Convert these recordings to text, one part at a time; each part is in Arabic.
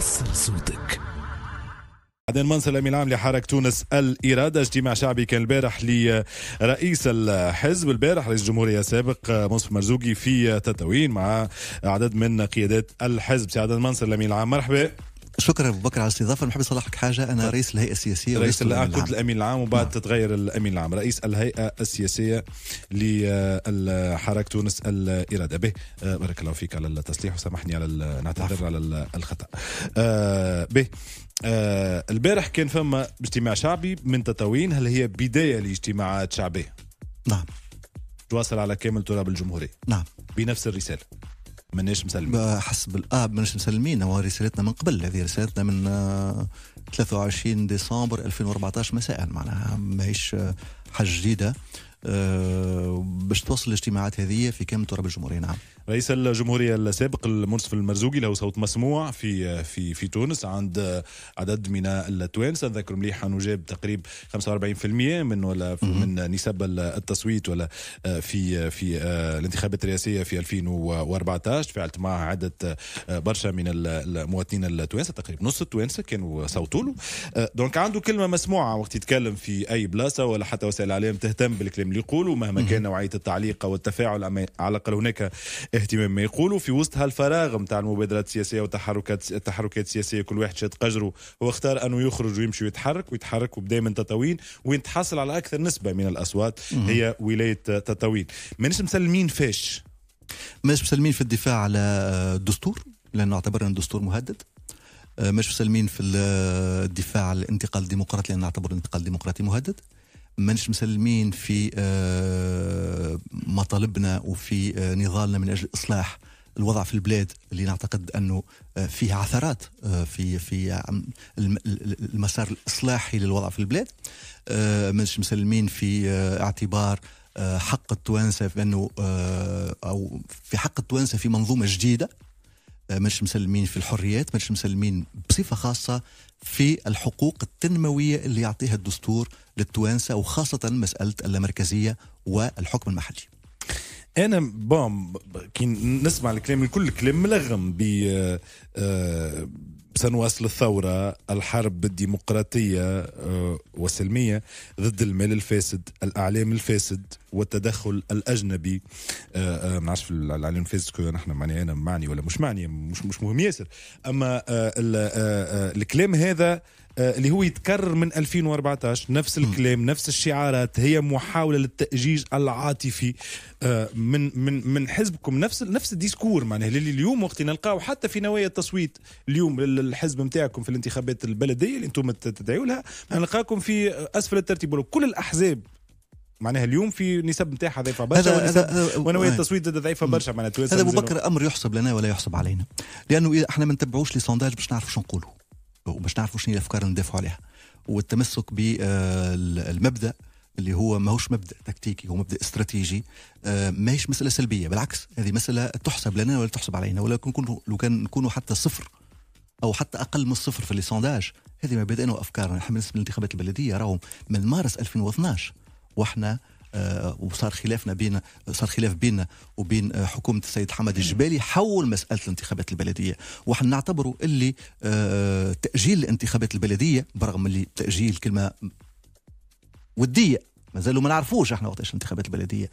وصل صوتك بعدين الامين العام لحركة تونس الإرادة اجتماع شعبي كان البارح لرئيس الحزب البارح رئيس الجمهورية السابق منصف مرزوقي في تتوين مع عدد من قيادات الحزب سعادة الامين العام مرحبا شكرا ابو بكر على الاستضافه نحب نصلحك حاجه انا طيب. رئيس الهيئه السياسيه رئيس الهيئه كنت الامين العام وبعد نعم. تتغير الامين العام رئيس الهيئه السياسيه لحركه تونس الاراده به آه، بارك الله فيك على التصليح وسامحني على نعتذر على الخطا آه، به آه البارح كان فما اجتماع شعبي من تطاوين هل هي بدايه لاجتماعات شعبيه؟ نعم تواصل على كامل تراب الجمهوريه نعم بنفس الرساله مانيش مسلمين حسب اه مانيش مسلمين هو رسالتنا من قبل هذه رسالتنا من 23 آه، ديسمبر 2014 مساء معناها ماهيش آه، حاجه جديده آه، باش توصل الاجتماعات هذه في كامل تراب الجمهوريه نعم رئيس الجمهوريه السابق المنصف المرزوقي له صوت مسموع في في في تونس عند عدد من التوانسه نذكر مليح انه جاب تقريب 45% من ولا من نسب التصويت ولا آه، في في آه، الانتخابات الرئاسيه في 2014 فعلت مع عدة برشا من المواطنين التوانسه تقريبا نص التوانسه كانوا صوتوا له دونك عنده كلمه مسموعه وقت يتكلم في اي بلاصه ولا حتى وسائل الاعلام تهتم بالكلام اللي يقولوا مهما كان نوعيه التعليق او التفاعل على الاقل هناك اهتمام ما يقولوا في وسط هالفراغ نتاع المبادرات السياسيه والتحركات التحركات السياسيه كل واحد شاد قجره واختار انه يخرج ويمشي ويتحرك ويتحرك وبدا من تطاوين وين تحصل على اكثر نسبه من الاصوات هي ولايه تطاوين مانيش مسلمين فاش مش مسلمين في الدفاع على الدستور لانه اعتبرنا الدستور مهدد مش مسلمين في الدفاع على الانتقال الديمقراطي لأنه اعتبر الانتقال الديمقراطي مهدد منش مسلمين في آه، مطالبنا وفي آه، نضالنا من اجل اصلاح الوضع في البلاد اللي نعتقد انه آه، فيه عثرات في في المسار الاصلاحي للوضع في البلاد منش مسلمين في اعتبار حق التوانسه بانه او في حق التوانسه في منظومه جديده آه، مش مسلمين في الحريات مش مسلمين بصفه خاصه في الحقوق التنمويه اللي يعطيها الدستور للتوانسه وخاصه مساله اللامركزيه والحكم المحلي انا بوم كي نسمع الكلام الكل كلام ملغم ب آه، آه، سنواصل الثورة الحرب الديمقراطية آه، وسلمية ضد المال الفاسد الأعلام الفاسد والتدخل الأجنبي آه، آه، ما نعرفش في الأعلام الفاسد نحن معني أنا معني ولا مش معني مش مش مهم ياسر أما الكلام هذا آه، اللي هو يتكرر من 2014 نفس الكلام نفس الشعارات هي محاوله للتاجيج العاطفي آه، من من من حزبكم نفس نفس الديسكور معناه اللي اليوم وقت نلقاو حتى في نوايا التصويت اليوم الحزب نتاعكم في الانتخابات البلديه اللي انتم تدعوا لها نلقاكم في اسفل الترتيب كل الاحزاب معناها اليوم في نسب نتاعها ضعيفه برشا ونوايا التصويت ضعيفه برشا معناها هذا ابو بكر امر يحسب لنا ولا يحسب علينا لانه احنا ما نتبعوش لي سونداج باش نعرفوا شنو نقولوا ومش نعرفوا شنو الافكار اللي ندافعوا عليها والتمسك بالمبدا اللي هو ماهوش مبدا تكتيكي هو مبدا استراتيجي آه، ماهيش مساله سلبيه بالعكس هذه مساله تحسب لنا ولا تحسب علينا ولا لو كان نكونوا حتى صفر او حتى اقل من الصفر في السونداج هذه مبادئنا وافكارنا احنا بالنسبه للانتخابات البلديه راهم من مارس 2012 واحنا آه، وصار خلافنا بين صار خلاف بيننا وبين آه، حكومه السيد حمد الجبالي حول مساله الانتخابات البلديه وحنا نعتبروا اللي آه، تاجيل الانتخابات البلديه برغم اللي تاجيل كلمه وديه مازالوا ما نعرفوش احنا وقتاش الانتخابات البلديه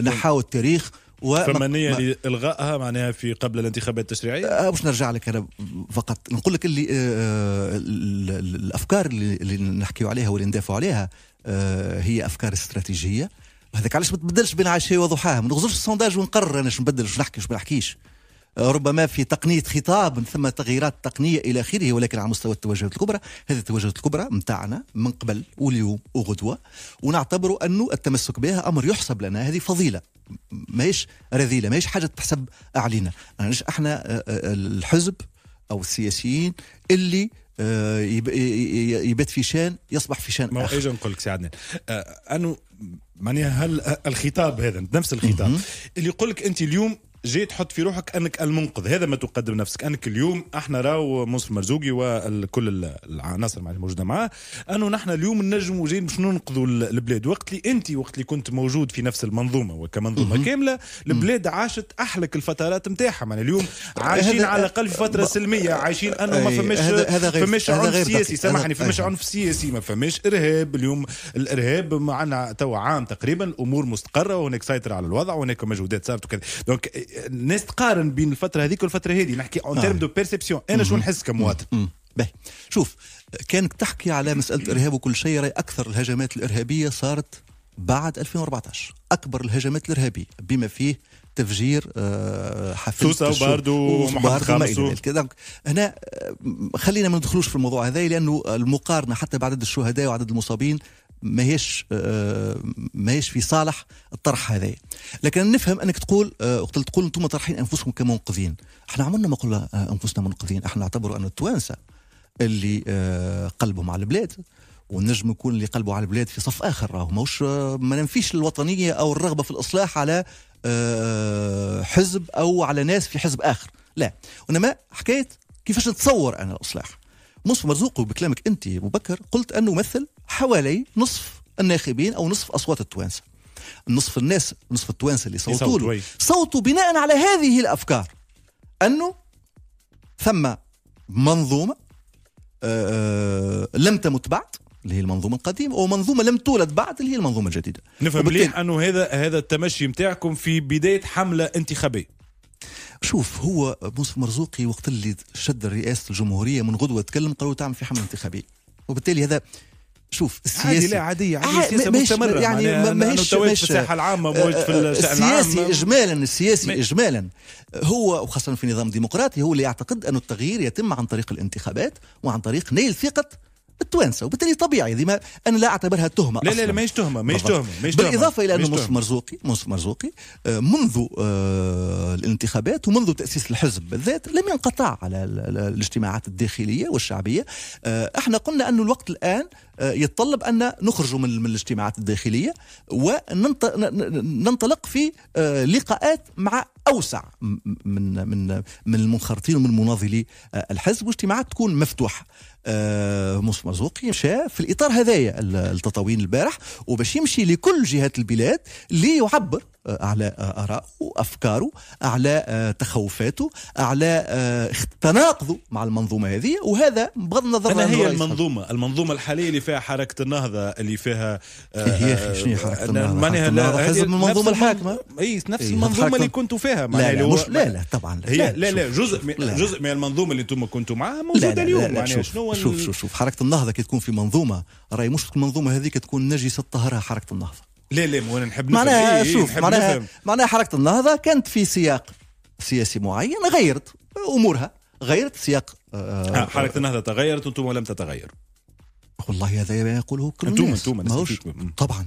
نحاو التاريخ و الغائها نية لإلغائها معناها في قبل الانتخابات التشريعية؟ باش نرجع لك أنا فقط نقول لك اللي آه الأفكار اللي, اللي نحكيو عليها واللي ندافعوا عليها آه، هي افكار استراتيجيه وهذاك علاش ما تبدلش بين عشيه وضحاها ما نغزرش السونداج ونقرر انا شنو نبدل شنو نحكي شنو ما نحكيش آه، ربما في تقنيه خطاب ثم تغييرات تقنيه الى اخره ولكن على مستوى التوجهات الكبرى هذه التوجهات الكبرى نتاعنا من قبل واليوم وغدوه ونعتبر انه التمسك بها امر يحسب لنا هذه فضيله ماهيش رذيله ماهيش حاجه تحسب علينا احنا آه، الحزب او السياسيين اللي آه، يبات في شان يصبح في شان ما هو اجي نقول لك سي عدنان آه، انه معناها هل الخطاب هذا نفس الخطاب اللي يقول لك انت اليوم جاي تحط في روحك انك المنقذ هذا ما تقدم نفسك انك اليوم احنا راو مصر مرزوقي وكل العناصر اللي الموجوده معاه انه نحن اليوم النجم وجايين باش ننقذوا البلاد وقت اللي انت وقت اللي كنت موجود في نفس المنظومه وكمنظومه كامله البلاد عاشت احلك الفترات نتاعها معنا اليوم عايشين على الاقل في فتره سلميه عايشين انه ما فماش فماش عنف سياسي سامحني فماش عنف سياسي ما فماش ارهاب اليوم الارهاب معنا تو عام تقريبا الامور مستقره وهناك سيطره على الوضع وهناك مجهودات صارت وكذا دونك الناس تقارن بين الفتره هذيك والفتره هذه نحكي اون تيرم دو بيرسيبسيون انا شو نحس كمواطن باهي شوف كانك تحكي على مساله ارهاب وكل شيء راي اكثر الهجمات الارهابيه صارت بعد 2014 اكبر الهجمات الارهابيه بما فيه تفجير آه، حفل سوسه وباردو ومحمد خامس هنا آه، خلينا ما ندخلوش في الموضوع هذا لانه المقارنه حتى بعدد الشهداء وعدد المصابين ماهيش آه، ماهيش في صالح الطرح هذا لكن نفهم انك تقول آه، وقت تقول انتم طرحين انفسكم كمنقذين احنا عمرنا ما قلنا آه، انفسنا منقذين احنا نعتبر ان التوانسه اللي قلبهم على البلاد والنجم يكون اللي قلبه على البلاد في صف اخر راهو ماهوش ما ننفيش الوطنيه او الرغبه في الاصلاح على حزب او على ناس في حزب اخر لا وانما حكايه كيفاش نتصور انا الاصلاح مصطفى مرزوق بكلامك انت ابو بكر قلت انه مثل حوالي نصف الناخبين او نصف اصوات التوانسه نصف الناس نصف التوانسه اللي صوتوا له صوتوا بناء على هذه الافكار انه ثم منظومه آآ آه، آه، لم تمت بعد اللي هي المنظومه القديمه ومنظومه لم تولد بعد اللي هي المنظومه الجديده نفهم مليح انه هذا هذا التمشي نتاعكم في بدايه حمله انتخابيه شوف هو موسى مرزوقي وقت اللي شد رئاسه الجمهوريه من غدوه تكلم قالوا تعمل في حمله انتخابيه وبالتالي هذا شوف السياسي عادي لا عادية عادية آه، سياسة مستمرة يعني ماهيش ماهيش في الساحة العامة موجود في الشأن العامة. السياسي إجمالا السياسي إجمالا هو وخاصة في نظام ديمقراطي هو اللي يعتقد أن التغيير يتم عن طريق الانتخابات وعن طريق نيل ثقة التوانسه وبالتالي طبيعي ديما انا لا اعتبرها تهمه لا لا لا ماهيش تهمه ماهيش تهمه ماهيش تهمه بالاضافه الى انه منصف مرزوقي منصف مرزوقي آه، منذ آه، الانتخابات ومنذ تاسيس الحزب بالذات لم ينقطع على الاجتماعات الداخليه والشعبيه احنا قلنا انه الوقت الان آه، يتطلب أن نخرج من من الاجتماعات الداخلية وننطلق في آه، لقاءات مع أوسع من من من المنخرطين ومن مناضلي آه، الحزب واجتماعات تكون مفتوحة موسى مرزوقي مشى في الإطار هذايا التطاوين البارح وباش يمشي لكل جهات البلاد ليعبر على آرائه أفكاره على آه، تخوفاته على آه، تناقضه مع المنظومة هذه وهذا بغض النظر ما هي المنظومة المنظومة الحالية اللي فيها حركة النهضة اللي فيها آه، هي شنو حركة النهضة معناها المنظومة الحاكمة اي نفس المنظومة اللي كنتوا فيها لا لا, مش لا لا طبعا لا هي لا لا جزء جزء من المنظومة اللي انتم كنتوا معاها موجودة اليوم معناها شنو شوف شوف شوف حركة النهضة كي تكون في منظومة راهي مش المنظومة هذيك تكون نجسة طهرها حركة النهضة لا لا مو نحب نفهم معناها إيه, إيه، شوف معناها معناها حركه النهضه كانت في سياق سياسي معين غيرت امورها غيرت سياق آه, آه،, آه، حركه النهضه تغيرت وانتم لم تتغير والله هذا ما يقوله كل الناس انتم انتم طبعا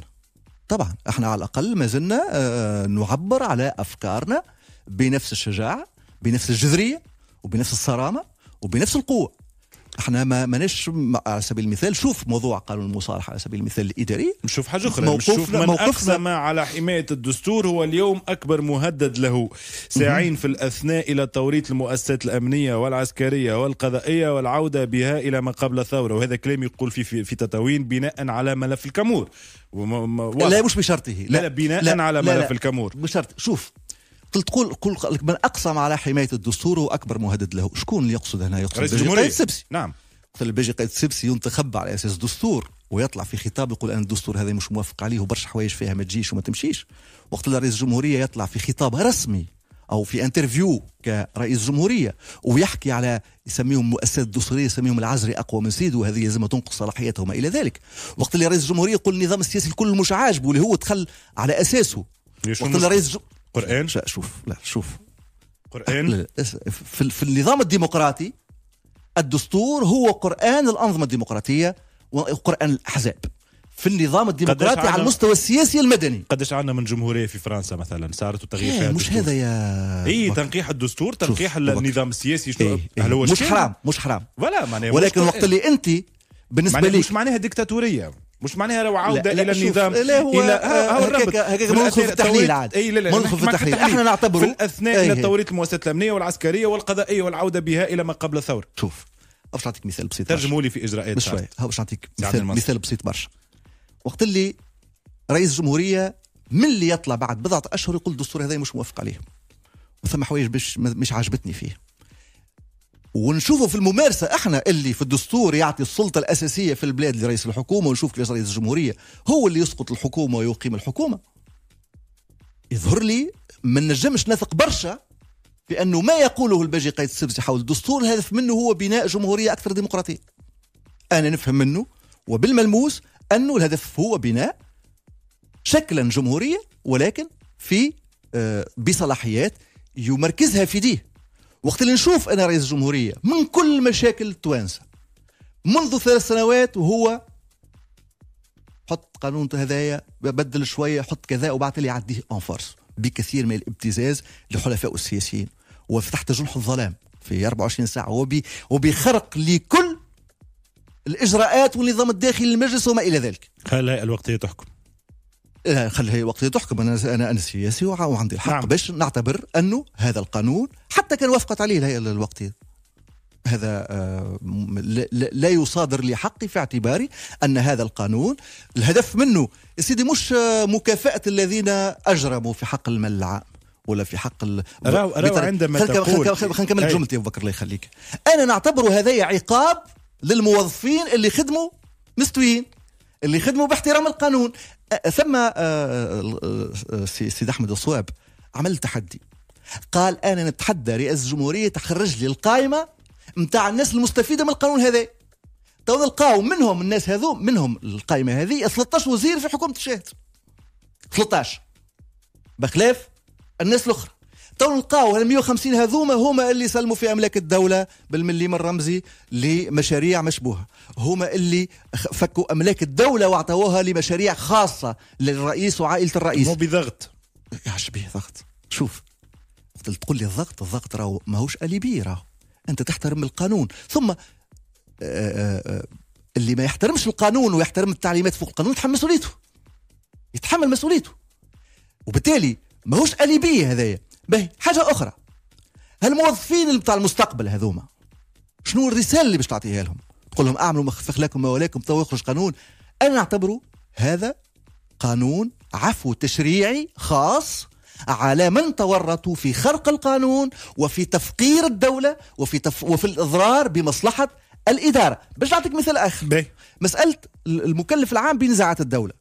طبعا احنا على الاقل ما زلنا آه نعبر على افكارنا بنفس الشجاعه بنفس الجذريه وبنفس الصرامه وبنفس القوه احنا ما ماناش على سبيل المثال شوف موضوع قانون المصالحه على سبيل المثال الاداري نشوف حاجه اخرى نشوف من موقفنا اقسم على حمايه الدستور هو اليوم اكبر مهدد له ساعين في الاثناء الى توريط المؤسسات الامنيه والعسكريه والقضائيه والعوده بها الى ما قبل الثوره وهذا كلام يقول في في, في تطاوين بناء على ملف الكامور لا مش بشرطه لا, لا بناء لا على ملف لا الكامور بشرط شوف تقول كل من اقسم على حمايه الدستور هو اكبر مهدد له شكون اللي يقصد هنا يقصد رئيس الجمهوريه السبسي نعم اللي بيجي قائد السبسي ينتخب على اساس دستور ويطلع في خطاب يقول انا الدستور هذا مش موافق عليه وبرشا حوايج فيها ما تجيش وما تمشيش وقت اللي رئيس الجمهوريه يطلع في خطاب رسمي او في انترفيو كرئيس جمهوريه ويحكي على يسميهم مؤسسات دستوريه يسميهم العزري اقوى من سيده وهذه لازم تنقص صلاحيته وما الى ذلك وقت اللي رئيس الجمهوريه يقول النظام السياسي الكل مش عاجبه اللي هو دخل على اساسه وقت اللي رئيس قرآن لا شوف لا شوف قرآن لا في, في النظام الديمقراطي الدستور هو قرآن الأنظمة الديمقراطية وقرآن الأحزاب في النظام الديمقراطي على المستوى السياسي المدني قداش عندنا من جمهوريه في فرنسا مثلا صارت تغيير فيها مش هذا يا اي تنقيح الدستور تنقيح النظام السياسي شو إيه إيه هل هو مش حرام مش حرام ولا معناها ولكن وقت اللي انت بالنسبه لي مش معناها ديكتاتوريه مش معناها لو لا الى النظام لا هو الى آه، آه، هكاك منخفض التحليل عاد اي لا لا منخفض التحليل احنا نعتبره في الاثناء الى إيه. توريط المؤسسات الامنيه والعسكريه والقضائيه والعوده بها الى ما قبل الثوره شوف باش نعطيك مثال بسيط ترجموا لي في اجراءات مش شويه باش نعطيك مثال, مثال بسيط برشا وقت اللي رئيس الجمهوريه من اللي يطلع بعد بضعه اشهر يقول الدستور هذا مش موافق عليه وثم حوايج مش عاجبتني فيه ونشوفه في الممارسة احنا اللي في الدستور يعطي السلطة الأساسية في البلاد لرئيس الحكومة ونشوف كيفاش رئيس الجمهورية هو اللي يسقط الحكومة ويقيم الحكومة يظهر لي ما نجمش نثق برشا بأنه ما يقوله الباجي قيد السبسي حول الدستور الهدف منه هو بناء جمهورية أكثر ديمقراطية أنا نفهم منه وبالملموس أنه الهدف هو بناء شكلا جمهورية ولكن في آه، بصلاحيات يمركزها في ديه وقت اللي نشوف انا رئيس الجمهوريه من كل مشاكل التوانسه منذ ثلاث سنوات وهو حط قانون هذايا بدل شويه حط كذا وبعث لي يعديه اون فورس بكثير من الابتزاز لحلفاء السياسيين وفتحت جنح الظلام في 24 ساعه وبي وبخرق لكل الاجراءات والنظام الداخلي للمجلس وما الى ذلك. هل الوقت هي تحكم؟ آه، خليها وقت تحكم انا انا انا سياسي وعندي الحق نعم. باش نعتبر انه هذا القانون حتى كان وافقت عليه الهيئه الوقتيه هذا آه، لا يصادر لي حقي في اعتباري ان هذا القانون الهدف منه يا سيدي مش مكافاه الذين اجرموا في حق المال العام ولا في حق ال... راو, راو عندما تقول خلينا نكمل جملتي ابو بكر الله يخليك انا نعتبره هذا عقاب للموظفين اللي خدموا مستويين اللي خدموا باحترام القانون ثم السيد آه، آه، احمد الصواب عمل تحدي قال انا نتحدى رئاسه الجمهوريه تخرج لي القائمه نتاع الناس المستفيده من القانون هذا تو نلقاو منهم الناس هذو منهم القائمه هذه 13 وزير في حكومه الشاهد 13 بخلاف الناس الاخرى تو نلقاو ال 150 هذوما هما اللي سلموا في املاك الدوله بالمليم الرمزي لمشاريع مشبوهه هما اللي فكوا املاك الدوله واعطوها لمشاريع خاصه للرئيس وعائله الرئيس مو بضغط يا به ضغط شوف تقول لي الضغط الضغط راهو ماهوش اليبي راهو انت تحترم القانون ثم آه، آه، آه، اللي ما يحترمش القانون ويحترم التعليمات فوق القانون يتحمل مسؤوليته يتحمل مسؤوليته وبالتالي ماهوش اليبي هذايا به حاجه اخرى هالموظفين بتاع المستقبل هذوما شنو الرساله اللي باش تعطيها لهم تقول لهم اعملوا ما خفخ لكم ما وليكم تو يخرج قانون انا نعتبره هذا قانون عفو تشريعي خاص على من تورطوا في خرق القانون وفي تفقير الدولة وفي تف... وفي الإضرار بمصلحة الإدارة باش نعطيك مثال آخر بي. مسألة المكلف العام بنزاعات الدولة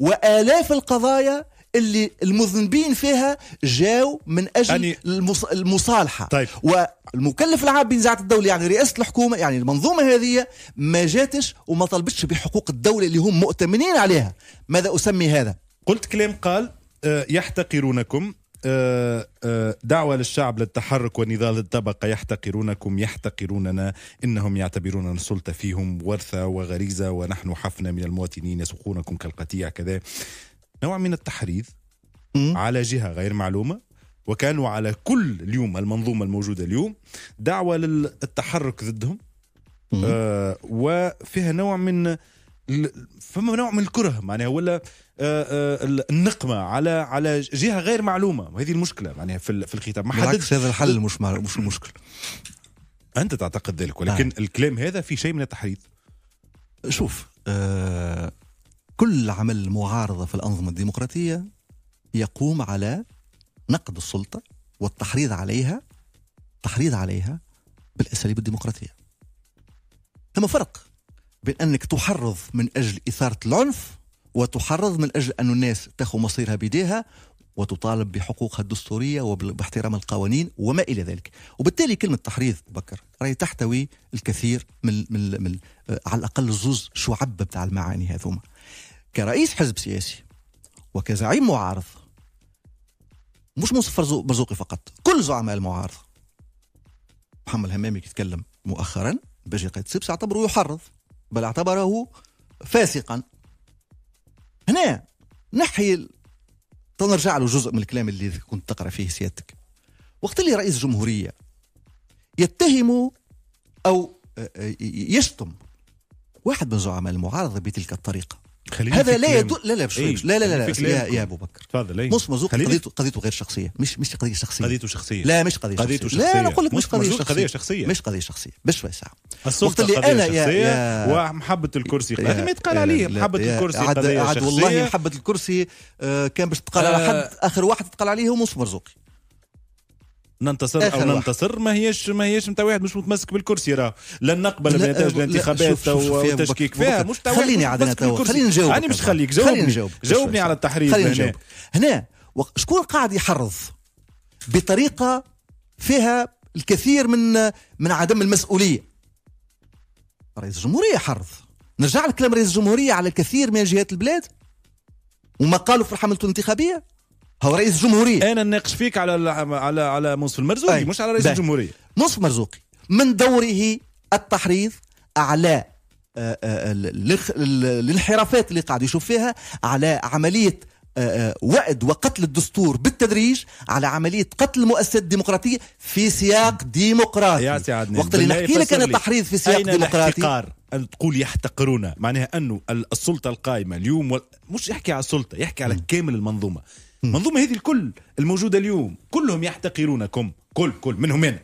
وآلاف القضايا اللي المذنبين فيها جاو من اجل يعني المص... المصالحه طيب. والمكلف العام بنزاعه الدوله يعني رئاسه الحكومه يعني المنظومه هذه ما جاتش وما طلبتش بحقوق الدوله اللي هم مؤتمنين عليها ماذا اسمي هذا قلت كلام قال آه، يحتقرونكم آه، آه، دعوة للشعب للتحرك ونضال الطبقة يحتقرونكم يحتقروننا إنهم يعتبرون السلطة فيهم ورثة وغريزة ونحن حفنة من المواطنين يسوقونكم كالقطيع كذا نوع من التحريض على جهه غير معلومه وكانوا على كل اليوم المنظومه الموجوده اليوم دعوه للتحرك ضدهم آه وفيها نوع من فما نوع من الكره معناها ولا آه آه النقمه على على جهه غير معلومه وهذه المشكله معناها في, في الخطاب ما حددش هذا الحل مش مش المشكل انت تعتقد ذلك نعم. ولكن آه. الكلام هذا في شيء من التحريض شوف آه كل عمل معارضة في الأنظمة الديمقراطية يقوم على نقد السلطة والتحريض عليها تحريض عليها بالأساليب الديمقراطية ثم فرق بين أنك تحرض من أجل إثارة العنف وتحرض من أجل أن الناس تأخذ مصيرها بيديها وتطالب بحقوقها الدستورية وباحترام القوانين وما إلى ذلك وبالتالي كلمة تحريض بكر راهي تحتوي الكثير من, من, من على الأقل زوز شعب بتاع المعاني هذوما كرئيس حزب سياسي وكزعيم معارض مش منصف برزوقي فقط كل زعماء المعارضة محمد الهمامي يتكلم مؤخرا باجي قيد سبس اعتبره يحرض بل اعتبره فاسقا هنا نحي تنرجع له جزء من الكلام اللي كنت تقرا فيه سيادتك وقت اللي رئيس جمهورية يتهم أو آه، آه، يشتم واحد من زعماء المعارضة بتلك الطريقة هذا لا يدل لا لا إيه؟ لا لا لا, لا, يا, يا ابو بكر تفضل إيه؟ مص مرزوق قضيته قضيته غير شخصيه مش مش قضيه شخصيه قضيته شخصيه لا مش قضيه قضيته شخصيه, شخصية. لا انا اقول لك مش قضيه شخصيه مش قضيه شخصيه مش قضيه شخصيه بس ساعه السلطه قضيه أنا شخصيه يا ومحبه الكرسي هذا ما يتقال عليه محبه الكرسي قضيه آه، عاد والله محبه الكرسي كان باش تقال على آه. حد اخر واحد تقال عليه هو مص مرزوقي ننتصر او ننتصر ما هيش ما هيش نتاع واحد مش متمسك بالكرسي راه لن نقبل بنتائج الانتخابات والتشكيك فيها مش خليني عاد خليني نجاوب انا مش خليك جاوبني جاوبني على التحريض هنا هنا شكون قاعد يحرض بطريقه فيها الكثير من من عدم المسؤوليه رئيس الجمهوريه حرض نرجع لكلام رئيس الجمهوريه على الكثير من جهات البلاد وما قالوا في الحمله الانتخابيه هو رئيس الجمهوريه انا نناقش فيك على على على منصف المرزوقي أي. طيب، مش على رئيس الجمهوريه منصف المرزوقي من دوره التحريض على الانحرافات آه، آه، اللي قاعد يشوف فيها على عمليه آه، وأد وقتل الدستور بالتدريج على عملية قتل المؤسسات الديمقراطية في سياق ديمقراطي يا سي عدنان وقت اللي نحكي لك أنا تحريض في سياق أين ديمقراطي أن تقول يحتقرونا معناها أنه السلطة القائمة اليوم مش يحكي على السلطة يحكي على كامل المنظومة المنظومه هذه الكل الموجوده اليوم كلهم يحتقرونكم كل كل منهم انا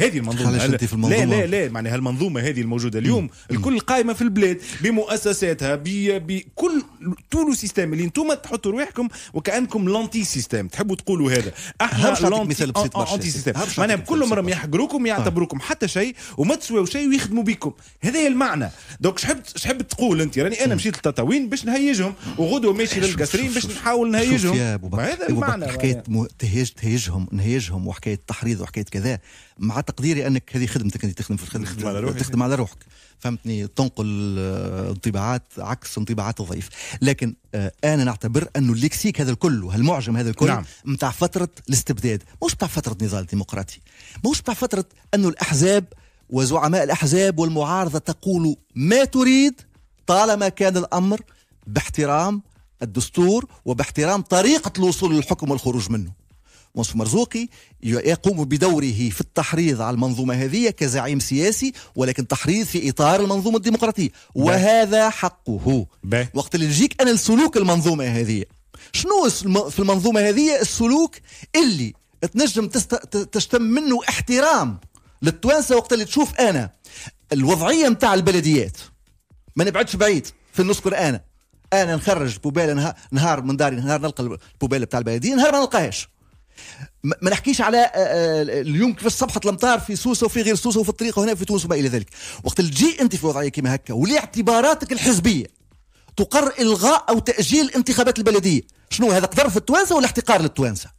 هذه المنظومه هل... في المنظومه لا لا لا معناها المنظومه هذه الموجوده اليوم مم. الكل قائمه في البلاد بمؤسساتها ب... بكل تو لو اللي انتم تحطوا رواحكم وكانكم لانتي سيستم تحبوا تقولوا هذا احنا لانتي مثال آه، بسيط آه، لانتي معناها كل مره يحقروكم آه. يعتبروكم حتى شيء وما تسواو شيء ويخدموا بكم هذا المعنى دونك شحبت شحب تقول انت راني انا مشيت للتطاوين باش نهيجهم وغدوه ماشي للقصرين باش نحاول نهيجهم هذا المعنى حكايه تهيج تهيجهم نهيجهم وحكايه تحريض وحكايه كذا مع تقديري انك هذه خدمتك انت تخدم في الخدمه تخدم على روحك تخدم على روحك فهمتني تنقل انطباعات عكس انطباعات الضيف لكن آه، انا نعتبر انه الليكسيك هذا الكل وهالمعجم هذا الكل نعم. متاع فتره الاستبداد مش متاع فتره نضال ديمقراطي مش متاع فتره انه الاحزاب وزعماء الاحزاب والمعارضه تقول ما تريد طالما كان الامر باحترام الدستور وباحترام طريقه الوصول للحكم والخروج منه منصف مرزوقي يقوم بدوره في التحريض على المنظومة هذه كزعيم سياسي ولكن تحريض في إطار المنظومة الديمقراطية وهذا حقه وقت اللي يجيك أنا السلوك المنظومة هذه شنو في المنظومة هذه السلوك اللي تنجم تست... تشتم منه احترام للتوانسة وقت اللي تشوف أنا الوضعية متاع البلديات ما نبعدش بعيد في نذكر أنا انا نخرج بوباله نهار من داري نهار نلقى البوباله بتاع البلديه نهار ما نلقاهاش ما نحكيش على آه، آه، اليوم كيفاش صبحت الامطار في سوسه وفي غير سوسه وفي الطريق وهنا في تونس وما الى ذلك وقت تجي انت في وضعيه كما هكا ولاعتباراتك الحزبيه تقر الغاء او تاجيل انتخابات البلديه شنو هذا قدر في التوانسه ولا احتقار للتوانسه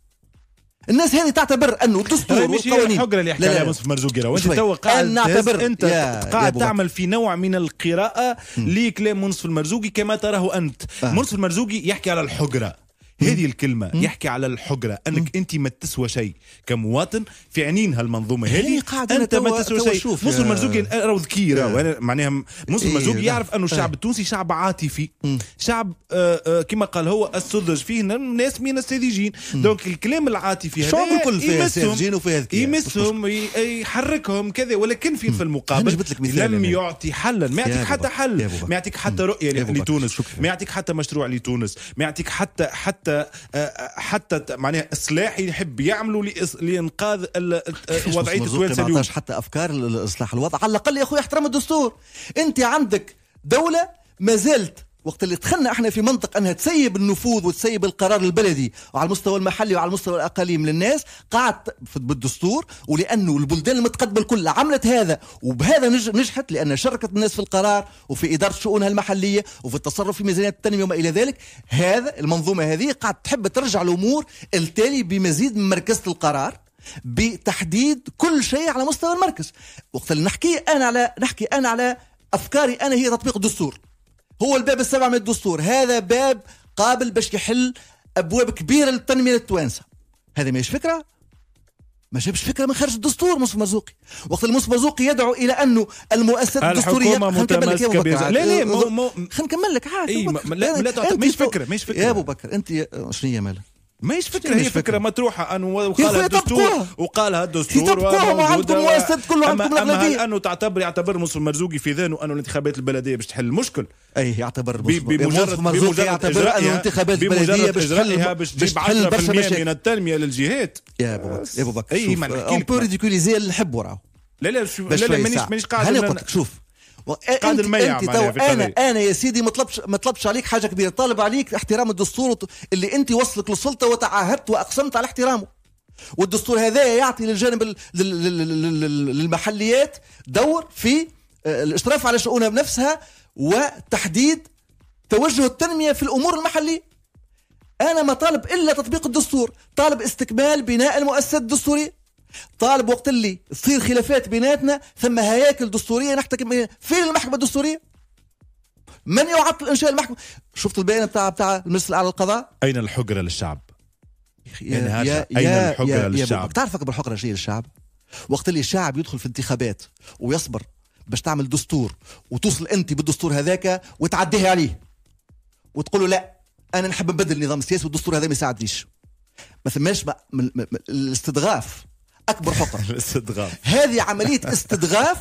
الناس هذه تعتبر انه الدستور والقوانين الحجرة اللي يحكي عليها مصطفى مرزوق وانت تو قاعد نعتبر انت قاعد تعمل في نوع من القراءه لكلام منصف المرزوقي كما تراه انت آه. منصف المرزوقي يحكي على الحجره هذه الكلمه يحكي على الحجره انك انت ما تسوى شيء كمواطن في عينين هالمنظومه هذه انت ما تسوى شيء مصر مرزوقي راهو ذكي راهو معناها مصر مرزوقي إيه، يعرف انه الشعب التونسي إيه. شعب عاطفي شعب آه، آه، كما قال هو السذج فيه ناس من الساذجين دونك الكلام العاطفي هذا الكل فيها ساذجين وفيها ذكي يمسهم يحركهم كذا ولكن في في المقابل لم يعطي حلا ما يعطيك حتى حل ما يعطيك حتى رؤيه لتونس ما يعطيك حتى مشروع لتونس ما يعطيك حتى حتى حتى آه، آه، حتى معناها اصلاح يحب يعملوا لانقاذ وضعيه التوانسه اليوم ما حتى افكار اصلاح الوضع على الاقل يا اخوي احترم الدستور انت عندك دوله ما زالت وقت اللي دخلنا احنا في منطق انها تسيب النفوذ وتسيب القرار البلدي وعلى المستوى المحلي وعلى المستوى الاقاليم للناس قعدت بالدستور ولانه البلدان المتقدمه الكل عملت هذا وبهذا نجحت لان شركت الناس في القرار وفي اداره شؤونها المحليه وفي التصرف في ميزانيه التنميه وما الى ذلك هذا المنظومه هذه قاعد تحب ترجع الامور التالي بمزيد من مركزه القرار بتحديد كل شيء على مستوى المركز وقت اللي نحكي انا على نحكي انا على افكاري انا هي تطبيق الدستور هو الباب السبع من الدستور هذا باب قابل باش يحل ابواب كبيره للتنميه التوانسه هذا ماهيش فكره ما جابش فكره من خارج الدستور مصطفى مرزوقي وقت المنصف مرزوقي يدعو الى انه المؤسسات الدستوريه متمسكه بها لا لا خلينا نكمل لك عادي لا, لا, لا تعتبر مش فكره مش فكره يا ابو بكر انت شنو هي مالك ماهيش فكره هي فكره, فكرة مطروحه انه وقالها الدستور وقالها الدستور يطبقوها ما عندكم مؤسسات كلها عندكم الاغلبيه انه تعتبر يعتبر مصر مرزوقي في ذهنه انه الانتخابات البلديه باش تحل المشكل اي يعتبر بمجرد مرزوقي يعتبر انه الانتخابات البلديه باش تحل باش تجيب 10% من التنميه للجهات يا ابو بكر يا ابو بكر شوف اون بو ريديكوليزي اللي نحبوا راهو لا لا لا مانيش مانيش قاعد انا قلت لك شوف قادر ما يعمل انا انا يا سيدي ما طلبش ما طلبش عليك حاجه كبيره طالب عليك احترام الدستور اللي انت وصلك للسلطه وتعاهدت واقسمت على احترامه والدستور هذا يعطي للجانب للمحليات دور في آه، الاشراف على شؤونها بنفسها وتحديد توجه التنميه في الامور المحليه انا ما طالب الا تطبيق الدستور طالب استكمال بناء المؤسسات الدستوريه طالب وقت اللي تصير خلافات بيناتنا ثم هياكل دستوريه نحتكم فين المحكمه الدستوريه؟ من يعطل انشاء المحكمه؟ شفت البيان بتاع بتاع المجلس الاعلى للقضاء؟ اين الحجره للشعب؟ يا يعني يا, يا اين الحجره يا للشعب؟ بتعرف أكبر حجرة شيء للشعب؟ وقت اللي الشعب يدخل في انتخابات ويصبر باش تعمل دستور وتوصل انت بالدستور هذاك وتعديه عليه وتقول له لا انا نحب نبدل النظام السياسي والدستور هذا ما يساعدنيش ما ثماش الاستضغاف اكبر حقر الاستدغاف هذه عمليه استدغاف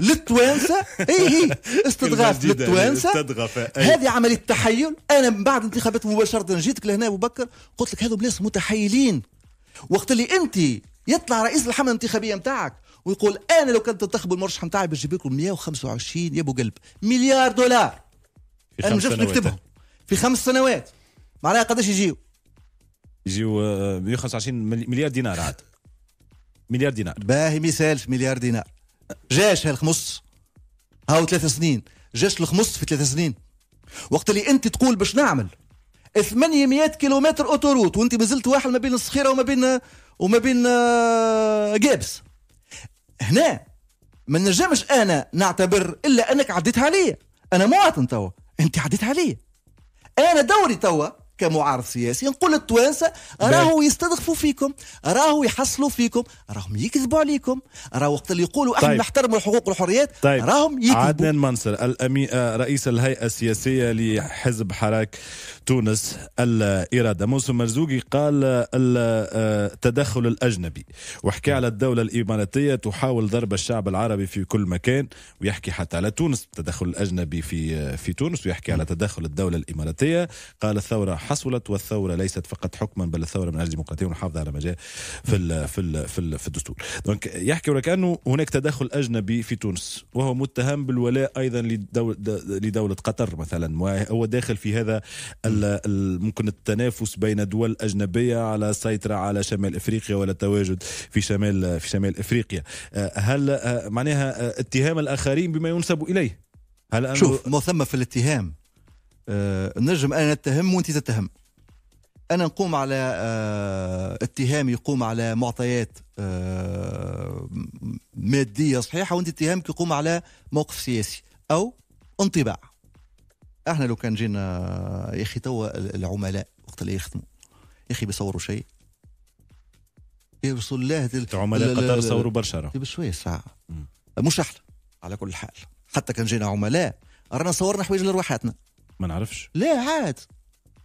للتوانسه اي هي استدغاف للتوانسه إيه. هذه عمليه تحيل انا من بعد انتخابات مباشره جيتك لهنا ابو بكر قلت لك هذو ناس متحيلين وقت اللي انت يطلع رئيس الحمله الانتخابيه نتاعك ويقول انا لو كنت تنتخب المرشح نتاعي باش نجيب لكم 125 يا ابو قلب مليار دولار في انا ما نكتبهم في خمس سنوات معناها قداش يجيو؟ يجيو 125 آه، مليار دينار عاد مليار دينار باهي مثال في مليار دينار جاش هالخمس هاو ثلاث سنين جاش الخمس في ثلاث سنين وقت اللي انت تقول باش نعمل 800 كيلومتر اوتوروت وانت مازلت واحد ما بين الصخيره وما بين وما بين جابس آه، هنا ما نجمش انا نعتبر الا انك عديت عليا انا مواطن توا انت عديت عليا انا دوري توا كمعارض سياسي نقول التوانسه راهو يستدخفوا فيكم راهو يحصلوا فيكم راهم يكذبوا عليكم راهو وقت اللي يقولوا احنا طيب. نحترموا الحقوق والحريات طيب. راهم يكذبوا عدنان منصر الأمي... رئيس الهيئه السياسيه لحزب حراك تونس الاراده موسى مرزوقي قال التدخل الاجنبي وحكى على الدوله الاماراتيه تحاول ضرب الشعب العربي في كل مكان ويحكي حتى على تونس التدخل الاجنبي في في تونس ويحكي على تدخل الدوله الاماراتيه قال الثوره حصلت والثوره ليست فقط حكما بل الثوره من اجل الديمقراطيه والمحافظه على مجال في الـ في الـ في, الـ في الدستور دونك يحكي وكانه هناك تدخل اجنبي في تونس وهو متهم بالولاء ايضا لدول لدوله قطر مثلا وهو داخل في هذا ممكن التنافس بين دول اجنبيه على السيطره على شمال افريقيا ولا التواجد في شمال في شمال افريقيا آه، هل آه، معناها آه، اتهام الاخرين بما ينسب اليه هل شوف ما ثم في الاتهام آه، نجم انا نتهم وانت تتهم انا نقوم على آه، اتهام يقوم على معطيات آه، ماديه صحيحه وانت اتهامك يقوم على موقف سياسي او انطباع احنا لو كان جينا يا اخي توا العملاء وقت اللي يخدموا يا اخي بيصوروا شيء يوصل الله دل... عملاء قطر صوروا برشا بشويه ساعه مش احلى على كل حال حتى كان جينا عملاء رانا صورنا حوايج لرواحاتنا ما نعرفش لا عاد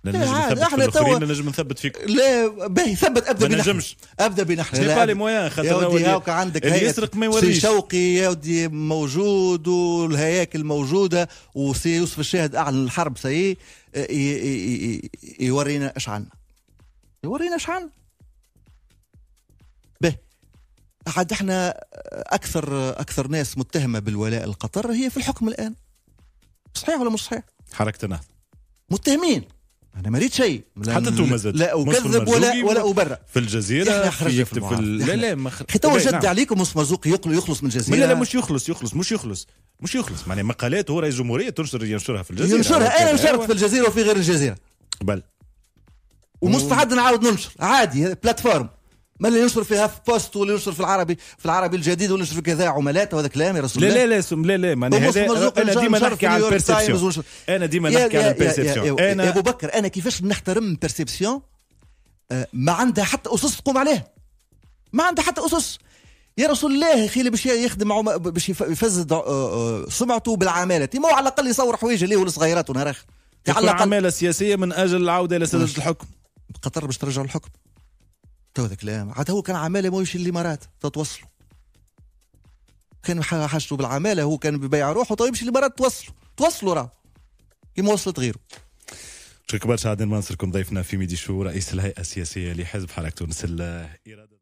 لا, لا نجم عاد احنا تو نجم نثبت فيك لا باهي ثبت ابدا ما نجمش ابدا بنحن لا بالي مويان خاطر يا ودي عندك اللي يسرق ما يوريش شوقي يا ودي موجود والهياكل موجوده وسي يوسف الشاهد اعلن الحرب سي يورينا اش عندنا يورينا اش عندنا باهي عاد احنا اكثر اكثر ناس متهمه بالولاء لقطر هي في الحكم الان صحيح ولا مش صحيح؟ حركه النهضه متهمين انا ما ريت شيء حتى انتم لا اكذب ولا ولا ابرر في الجزيره احنا في, في لا لا ما خ... حتى جد نعم. عليكم مش مرزوق يخلص من الجزيره لا لا مش يخلص يخلص مش يخلص مش يخلص معناها مقالات هو رئيس جمهوريه تنشر ينشرها في الجزيره ينشرها انا نشرت في الجزيره وفي غير الجزيره بل ومستعد نعاود ننشر عادي بلاتفورم ما اللي ينشر فيها في بوست واللي ينشر في العربي في العربي الجديد واللي ينشر في كذا عملات وهذا كلام يا رسول الله لا لا لا لا لا هذا انا ديما نحكي على البيرسيبسيون انا ديما نحكي على البيرسيبسيون انا يا ابو بكر انا كيفاش نحترم البيرسيبسيون آه، ما عندها حتى اسس تقوم عليها ما عندها حتى اسس يا رسول الله يا اخي اللي باش يخدم باش يفزد آه، آه، سمعته بالعماله ما هو على الاقل يصور حوايج ليه والصغيرات ونهار اخر على عماله سياسيه من اجل العوده الى سلسله الحكم قطر باش ترجع الحكم تو ذاك العام عاد هو كان عماله ما يمشي الامارات تتوصلوا كان حاجته بالعماله هو كان ببيع روحه تو يمشي الامارات توصلوا توصلوا راه كيما وصلت غيره شكرا برشا عادل منصور كون ضيفنا في ميدي شو رئيس الهيئه السياسيه لحزب حركه تونس الاراده